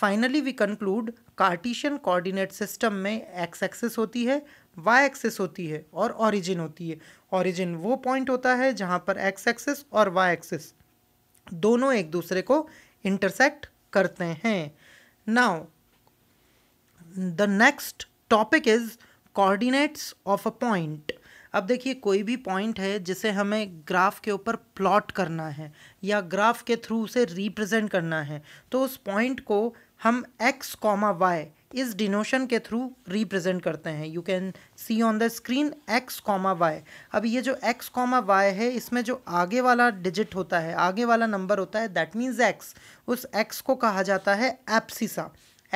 finally we conclude Cartesian coordinate system में X axis होती है वाई एक्सेस होती है और ऑरिजिन होती है ऑरिजिन वो पॉइंट होता है जहाँ पर एक्स एक्सेस और वाई एक्सेस दोनों एक दूसरे को इंटरसेक्ट करते हैं now the next topic is coordinates of a point अब देखिए कोई भी पॉइंट है जिसे हमें ग्राफ के ऊपर प्लॉट करना है या ग्राफ के थ्रू उसे रिप्रेजेंट करना है तो उस पॉइंट को हम x, y इस डिनोशन के थ्रू रिप्रेजेंट करते हैं you can see on the screen x, y अब ये जो x, y है इसमें जो आगे वाला डिजिट होता है आगे वाला नंबर होता है दैट मीन्स x उस x को कहा जाता है एप्सिसा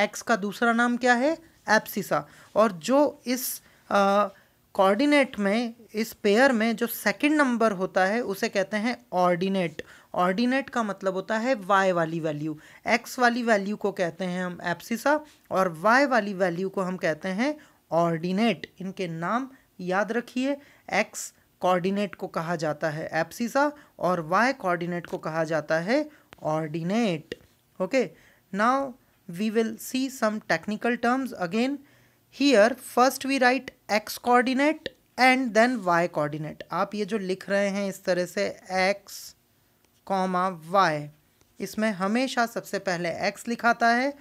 x का दूसरा नाम क्या है एप्सिसा और जो इस uh, कोऑर्डिनेट में इस पेयर में जो सेकंड नंबर होता है उसे कहते हैं ऑर्डिनेट ऑर्डिनेट का मतलब होता है y वाली वैल्यू x वाली वैल्यू को कहते हैं हम एप्सिसा और y वाली वैल्यू को हम कहते हैं ऑर्डिनेट इनके नाम याद रखिए x कोऑर्डिनेट को कहा जाता है एप्सिसा और y कोऑर्डिनेट को कहा जाता है ordinate okay now we will see some technical terms again here first we write x coordinate and then y coordinate आप ये जो लिख रहे हैं इस तरह से x कॉमा y इसमें हमेशा सबसे पहले x लिखाता है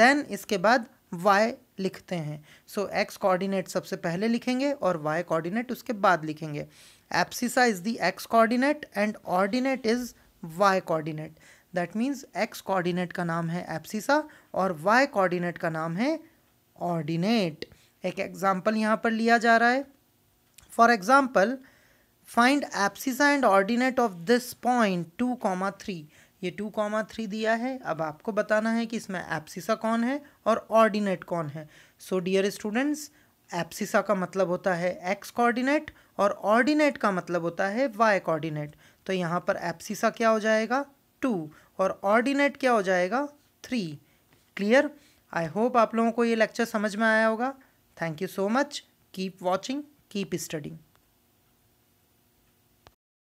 then इसके बाद y लिखते हैं so, x coordinate सबसे पहले लिखेंगे और y coordinate उसके बाद लिखेंगे abscissa is the x coordinate and ordinate is y coordinate that means x coordinate का नाम है एप्सिसा और y coordinate का नाम है ऑर्डिनेट एक एग्जाम्पल यहाँ पर लिया जा रहा है for example find abscissa and ordinate of this point two comma three ये टू कॉमा थ्री दिया है अब आपको बताना है कि इसमें एप्सिसा कौन है और ऑर्डिनेट कौन है सो डियर स्टूडेंट्स एप्सिसा का मतलब होता है एक्स कोऑर्डिनेट और ऑर्डिनेट का मतलब होता है वाई कोऑर्डिनेट तो यहाँ पर एप्सिसा क्या हो जाएगा टू और ऑर्डिनेट क्या हो जाएगा थ्री क्लियर आई होप आप लोगों को ये लेक्चर समझ में आया होगा thank you so much keep watching keep studying